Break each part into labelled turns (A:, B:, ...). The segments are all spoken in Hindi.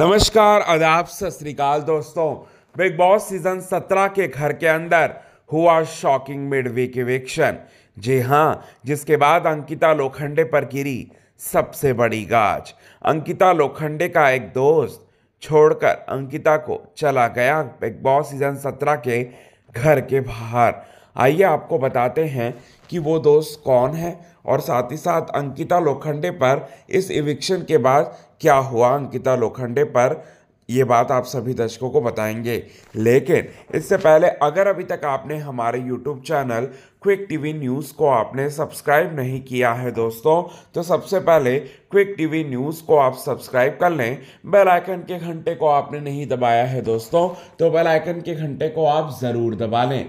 A: नमस्कार आदाब सताल दोस्तों बिग बॉस सीजन 17 के घर के अंदर हुआ शॉकिंग मिड वीक इवेक्शन जी हाँ जिसके बाद अंकिता लोखंडे पर गिरी सबसे बड़ी गाज अंकिता लोखंडे का एक दोस्त छोड़कर अंकिता को चला गया बिग बॉस सीजन 17 के घर के बाहर आइए आपको बताते हैं कि वो दोस्त कौन है और साथ ही साथ अंकिता लोखंडे पर इस इविक्शन के बाद क्या हुआ अंकिता लोखंडे पर ये बात आप सभी दर्शकों को बताएंगे लेकिन इससे पहले अगर अभी तक आपने हमारे YouTube channel Quick TV news को आपने सब्सक्राइब नहीं किया है दोस्तों तो सबसे पहले क्विक टीवी न्यूज़ को आप सब्सक्राइब कर लें बेल आइकन के घंटे को आपने नहीं दबाया है दोस्तों तो बेल आइकन के घंटे को आप ज़रूर दबा लें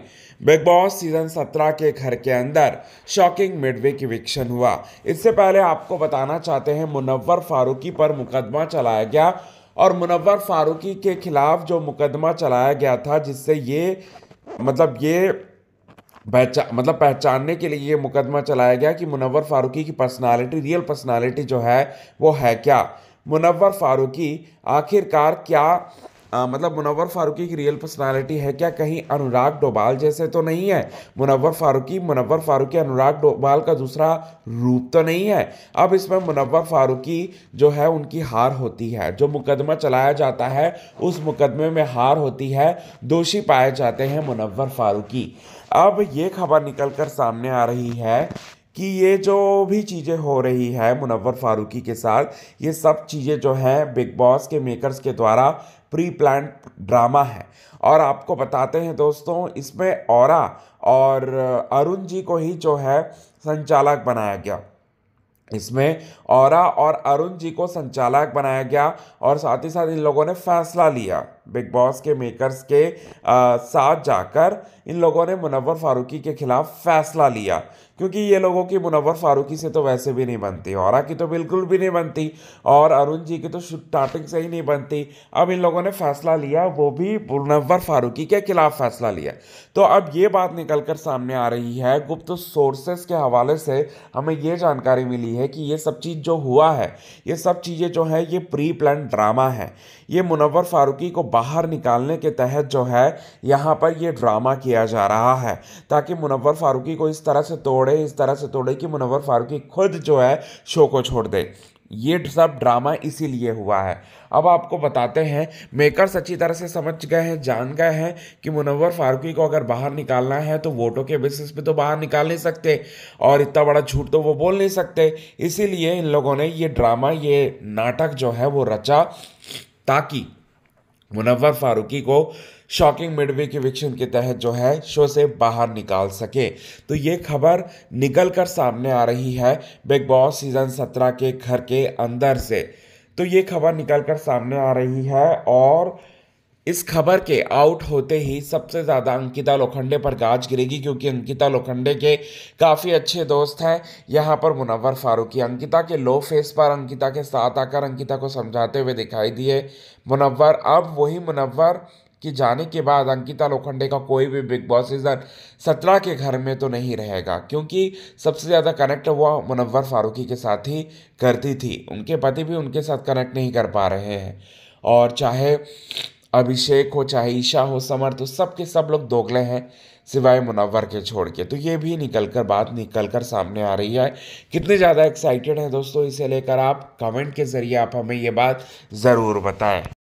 A: बिग बॉस सीज़न सत्रह के घर के अंदर शॉकिंग मिडवे इविक्शन हुआ इससे पहले आपको बताना चाहते हैं मुनवर फारूकी पर मुकदमा चलाया गया और मुनवर फारूकी के खिलाफ जो मुकदमा चलाया गया था जिससे ये मतलब ये पहचान मतलब पहचानने के लिए ये मुकदमा चलाया गया कि मुनवर फारूकी की पर्सनालिटी रियल पर्सनालिटी जो है वो है क्या मुनवर फारूकी आखिरकार क्या आ, मतलब मुनवर फारूकी की रियल पर्सनालिटी है क्या कहीं अनुराग डोबाल जैसे तो नहीं है मुनवर फारूकी मुनवर फारूकी अनुराग डोबाल का दूसरा रूप तो नहीं है अब इसमें मुनवर फारूकी जो है उनकी हार होती है जो मुकदमा चलाया जाता है उस मुकदमे में हार होती है दोषी पाए जाते हैं मुनवर फारूकी अब ये खबर निकल कर सामने आ रही है कि ये जो भी चीज़ें हो रही है मुनव्वर फारूकी के साथ ये सब चीज़ें जो हैं बिग बॉस के मेकर्स के द्वारा प्री प्लान ड्रामा है और आपको बताते हैं दोस्तों इसमें और और अरुण जी को ही जो है संचालक बनाया गया इसमें और और अरुण जी को संचालक बनाया गया और साथ ही साथ इन लोगों ने फैसला लिया बिग बॉस के मेकर्स के आ, साथ जाकर इन लोगों ने मुनवर फारूकी के खिलाफ फैसला लिया क्योंकि ये लोगों की मुनवर फारूकी से तो वैसे भी नहीं बनती और की तो बिल्कुल भी नहीं बनती और अरुण जी की तो स्टार्टिंग से ही नहीं बनती अब इन लोगों ने फैसला लिया वो भी मुनवर फारूकी के खिलाफ फैसला लिया तो अब ये बात निकल कर सामने आ रही है गुप्त सोर्सेस के हवाले से हमें ये जानकारी मिली है कि ये सब चीज़ जो हुआ है ये सब चीज़ें जो है ये प्री प्लान ड्रामा है ये मुनवर फारूकी को बाहर निकालने के तहत जो है यहाँ पर ये ड्रामा किया जा रहा है ताकि मुनवर फारूकी को इस तरह से तोड़े इस तरह से तोड़े कि मुनवर फारूकी खुद जो है शो को छोड़ दे ये सब ड्रामा इसीलिए हुआ है अब आपको बताते हैं मेकर्स अच्छी तरह से समझ गए हैं जान गए हैं कि मुनवर फारूकी को अगर बाहर निकालना है तो वोटों के बेसिस पे तो बाहर निकाल नहीं सकते और इतना बड़ा झूठ तो वो बोल नहीं सकते इसीलिए इन लोगों ने ये ड्रामा ये नाटक जो है वो रचा ताकि मुनवर फारूकी को शॉकिंग मिडवे के विक्षण के तहत जो है शो से बाहर निकाल सके तो ये खबर निकल कर सामने आ रही है बिग बॉस सीज़न सत्रह के घर के अंदर से तो ये खबर निकल कर सामने आ रही है और इस खबर के आउट होते ही सबसे ज़्यादा अंकिता लोखंडे पर गाज गिरेगी क्योंकि अंकिता लोखंडे के काफ़ी अच्छे दोस्त हैं यहाँ पर मुनवर फारूकी अंकिता के लो फेस पर अंकिता के साथ आकर अंकिता को समझाते हुए दिखाई दिए मुनवर अब वही मुनवर कि जाने के बाद अंकिता लोखंडे का कोई भी बिग बॉस सीजन सत्रह के घर में तो नहीं रहेगा क्योंकि सबसे ज़्यादा कनेक्ट हुआ मुनवर फारूकी के साथ ही करती थी उनके पति भी उनके साथ कनेक्ट नहीं कर पा रहे हैं और चाहे अभिषेक हो चाहे ईशा हो समर तो सब के सब लोग दोगले हैं सिवाय मुनवर के छोड़ के तो ये भी निकल कर बात निकल कर सामने आ रही है कितने ज़्यादा एक्साइटेड हैं दोस्तों इसे लेकर आप कमेंट के ज़रिए आप हमें ये बात ज़रूर बताएं